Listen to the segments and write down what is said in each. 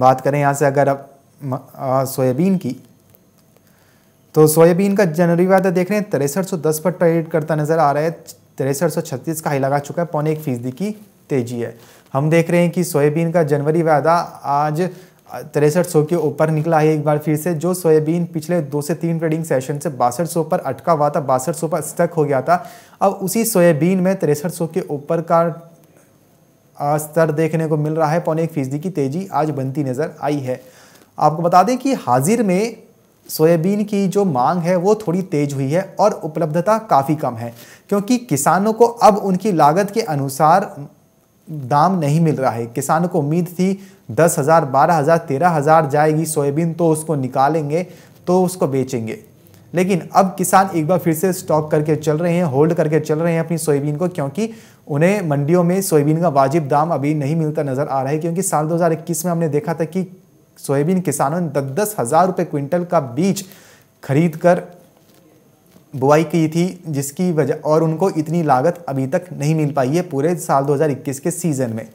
बात करें यहाँ से अगर अब सोयाबीन की तो सोयाबीन का जनवरी वादा तो देख रहे हैं तिरसठ सौ दस पर ट्रेड करता नज़र आ रहा है तिरसठ सौ छत्तीस का हाई लगा चुका है पौने एक फीसदी की तेजी है हम देख रहे हैं कि सोयाबीन का जनवरी वादा आज तिरसठ सौ के ऊपर निकला है एक बार फिर से जो सोयाबीन पिछले दो से तीन ट्रेडिंग सेशन से बासठ सौ पर अटका हुआ था बासठ सौ पर स्टक हो गया था अब उसी सोयाबीन में तिरसठ सौ के ऊपर का स्तर देखने को मिल रहा है पौने एक फीसदी की तेज़ी आज बनती नज़र आई है आपको बता दें कि हाजिर में सोयाबीन की जो मांग है वो थोड़ी तेज़ हुई है और उपलब्धता काफ़ी कम है क्योंकि किसानों को अब उनकी लागत के अनुसार दाम नहीं मिल रहा है किसानों को उम्मीद थी दस हज़ार बारह हज़ार तेरह हज़ार जाएगी सोयाबीन तो उसको निकालेंगे तो उसको बेचेंगे लेकिन अब किसान एक बार फिर से स्टॉक करके चल रहे हैं होल्ड करके चल रहे हैं अपनी सोयाबीन को क्योंकि उन्हें मंडियों में सोयाबीन का वाजिब दाम अभी नहीं मिलता नज़र आ रहा है क्योंकि साल 2021 में हमने देखा था कि सोयाबीन किसानों ने दस दस हज़ार रुपये क्विंटल का बीज खरीद कर बुआई की थी जिसकी वजह और उनको इतनी लागत अभी तक नहीं मिल पाई है पूरे साल 2021 के सीज़न में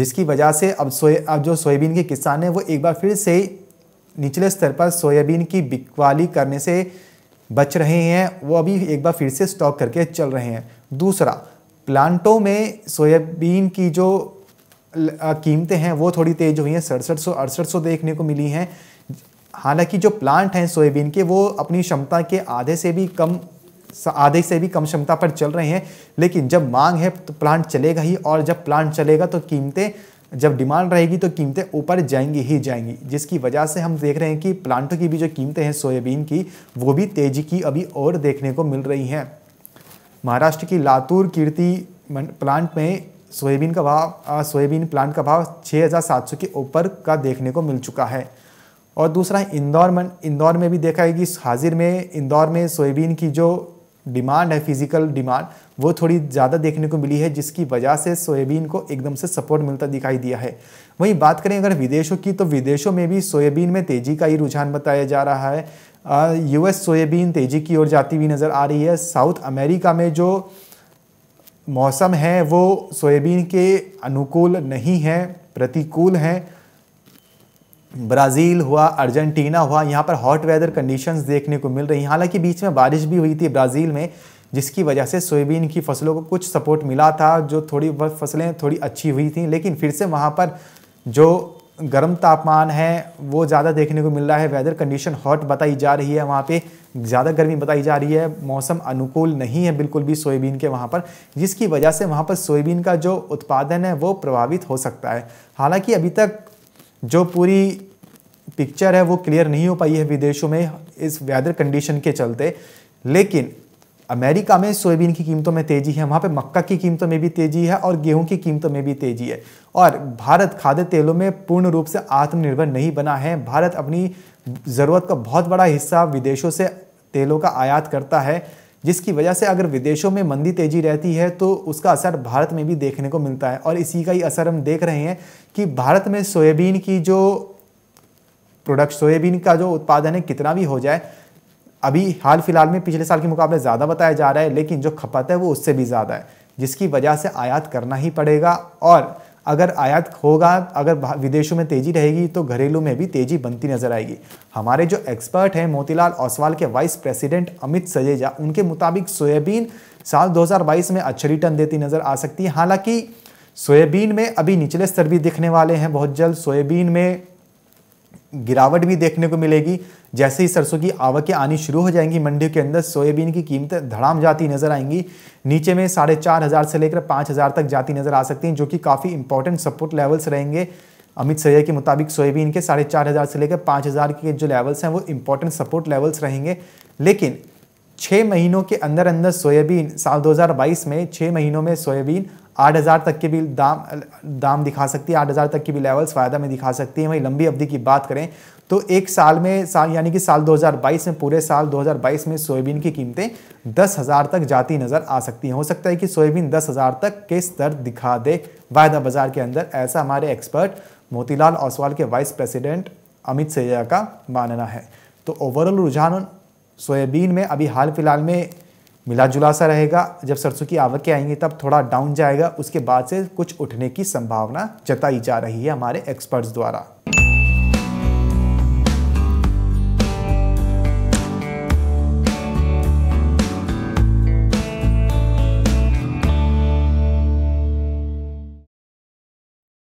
जिसकी वजह से अब सोया अब जो सोयाबीन के किसान हैं वो एक बार फिर से निचले स्तर पर सोयाबीन की बिकवाली करने से बच रहे हैं वो अभी एक बार फिर से स्टॉक करके चल रहे हैं दूसरा प्लांटों में सोयाबीन की जो कीमतें हैं वो थोड़ी तेज़ हुई हैं सड़सठ सौ अड़सठ सौ देखने को मिली हैं हालांकि जो प्लांट हैं सोयाबीन के वो अपनी क्षमता के आधे से भी कम आधे से भी कम क्षमता पर चल रहे हैं लेकिन जब मांग है तो प्लांट चलेगा ही और जब प्लांट चलेगा तो कीमतें जब डिमांड रहेगी तो कीमतें ऊपर जाएंगी ही जाएंगी जिसकी वजह से हम देख रहे हैं कि प्लांटों की भी जो कीमतें हैं सोयाबीन की वो भी तेज़ी की अभी और देखने को मिल रही हैं महाराष्ट्र की लातूर कीर्ति प्लांट में सोयाबीन का भाव सोयाबीन प्लांट का भाव 6,700 के ऊपर का देखने को मिल चुका है और दूसरा इंदौर मन इंदौर में भी देखा है कि हाजिर में इंदौर में सोयाबीन की जो डिमांड है फिजिकल डिमांड वो थोड़ी ज़्यादा देखने को मिली है जिसकी वजह से सोयाबीन को एकदम से सपोर्ट मिलता दिखाई दिया है वहीं बात करें अगर विदेशों की तो विदेशों में भी सोयाबीन में तेज़ी का ही रुझान बताया जा रहा है यूएस सोयाबीन तेजी की ओर जाती हुई नज़र आ रही है साउथ अमेरिका में जो मौसम है वो सोयाबीन के अनुकूल नहीं है प्रतिकूल हैं ब्राज़ील हुआ अर्जेंटीना हुआ यहाँ पर हॉट वेदर कंडीशंस देखने को मिल रही हैं हालांकि बीच में बारिश भी हुई थी ब्राज़ील में जिसकी वजह से सोयाबीन की फसलों को कुछ सपोर्ट मिला था जो थोड़ी बहुत फसलें थोड़ी अच्छी हुई थी लेकिन फिर से वहाँ पर जो गर्म तापमान है वो ज़्यादा देखने को मिल रहा है वेदर कंडीशन हॉट बताई जा रही है वहाँ पे ज़्यादा गर्मी बताई जा रही है मौसम अनुकूल नहीं है बिल्कुल भी सोयाबीन के वहाँ पर जिसकी वजह से वहाँ पर सोयाबीन का जो उत्पादन है वो प्रभावित हो सकता है हालाँकि अभी तक जो पूरी पिक्चर है वो क्लियर नहीं हो पाई है विदेशों में इस वेदर कंडीशन के चलते लेकिन अमेरिका में सोयाबीन की कीमतों में तेजी है वहाँ पे मक्का की कीमतों में भी तेजी है और गेहूं की कीमतों में भी तेजी है और भारत खाद्य तेलों में पूर्ण रूप से आत्मनिर्भर नहीं बना है भारत अपनी ज़रूरत का बहुत बड़ा हिस्सा विदेशों से तेलों का आयात करता है जिसकी वजह से अगर विदेशों में मंदी तेजी रहती है तो उसका असर भारत में भी देखने को मिलता है और इसी का ही असर हम देख रहे हैं कि भारत में सोयाबीन की जो प्रोडक्ट सोयाबीन का जो उत्पादन है कितना भी हो जाए अभी हाल फिलहाल में पिछले साल के मुकाबले ज़्यादा बताया जा रहा है लेकिन जो खपत है वो उससे भी ज़्यादा है जिसकी वजह से आयात करना ही पड़ेगा और अगर आयात होगा अगर विदेशों में तेज़ी रहेगी तो घरेलू में भी तेज़ी बनती नजर आएगी हमारे जो एक्सपर्ट हैं मोतीलाल ओसवाल के वाइस प्रेसिडेंट अमित सजेजा उनके मुताबिक सोयाबीन साल 2022 में अच्छे रिटर्न देती नज़र आ सकती है हालांकि सोयाबीन में अभी निचले स्तर भी दिखने वाले हैं बहुत जल्द सोयाबीन में गिरावट भी देखने को मिलेगी जैसे ही सरसों की आवकें आनी शुरू हो जाएंगी मंडियों के अंदर सोयाबीन की कीमतें धड़ाम जाती नजर आएंगी नीचे में साढ़े चार हज़ार से लेकर पाँच हज़ार तक जाती नजर आ सकती हैं जो कि काफ़ी इंपॉर्टेंट सपोर्ट लेवल्स रहेंगे अमित सैया के मुताबिक सोयाबीन के साढ़े चार हज़ार से लेकर पाँच हज़ार के जो लेवल्स हैं वो इंपॉर्टेंट सपोर्ट लेवल्स रहेंगे लेकिन छः महीनों के अंदर अंदर सोयाबीन साल 2022 में छः महीनों में सोयाबीन आठ हज़ार तक के भी दाम दाम दिखा सकती है आठ हज़ार तक की भी लेवल्स फ़ायदा में दिखा सकती है वहीं लंबी अवधि की बात करें तो एक साल में साल यानी कि साल 2022 में पूरे साल 2022 में सोयाबीन की कीमतें दस हज़ार तक जाती नज़र आ सकती हैं हो सकता है कि सोयाबीन दस हज़ार तक के स्तर दिखा दे वायदा बाजार के अंदर ऐसा हमारे एक्सपर्ट मोतीलाल ओसवाल के वाइस प्रेसिडेंट अमित सैया का मानना है तो ओवरऑल रुझान सोयाबीन में अभी हाल फिलहाल में मिला जुला सा रहेगा जब सरसों की आवकें आएंगी तब थोड़ा डाउन जाएगा उसके बाद से कुछ उठने की संभावना जताई जा रही है हमारे एक्सपर्ट्स द्वारा